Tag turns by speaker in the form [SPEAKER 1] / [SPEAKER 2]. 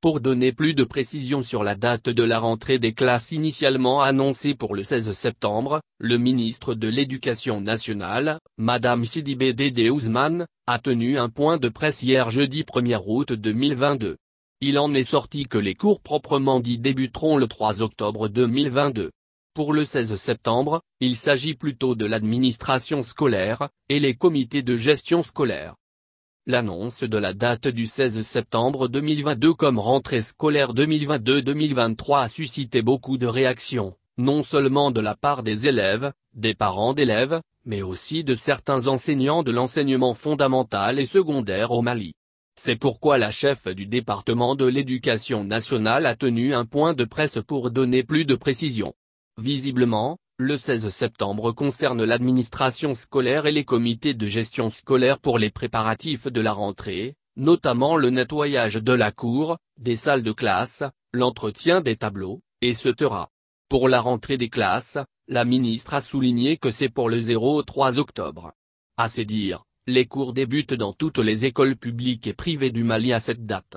[SPEAKER 1] pour donner plus de précision sur la date de la rentrée des classes initialement annoncée pour le 16 septembre, le ministre de l'Éducation nationale, Madame Sidibé Dédé Ouzman, a tenu un point de presse hier jeudi 1er août 2022. Il en est sorti que les cours proprement dits débuteront le 3 octobre 2022. Pour le 16 septembre, il s'agit plutôt de l'administration scolaire, et les comités de gestion scolaire. L'annonce de la date du 16 septembre 2022 comme rentrée scolaire 2022-2023 a suscité beaucoup de réactions, non seulement de la part des élèves, des parents d'élèves, mais aussi de certains enseignants de l'enseignement fondamental et secondaire au Mali. C'est pourquoi la chef du département de l'éducation nationale a tenu un point de presse pour donner plus de précisions. Visiblement, le 16 septembre concerne l'administration scolaire et les comités de gestion scolaire pour les préparatifs de la rentrée, notamment le nettoyage de la cour, des salles de classe, l'entretien des tableaux, etc. Pour la rentrée des classes, la ministre a souligné que c'est pour le 0 au 3 octobre. À ces dire, les cours débutent dans toutes les écoles publiques et privées du Mali à cette date.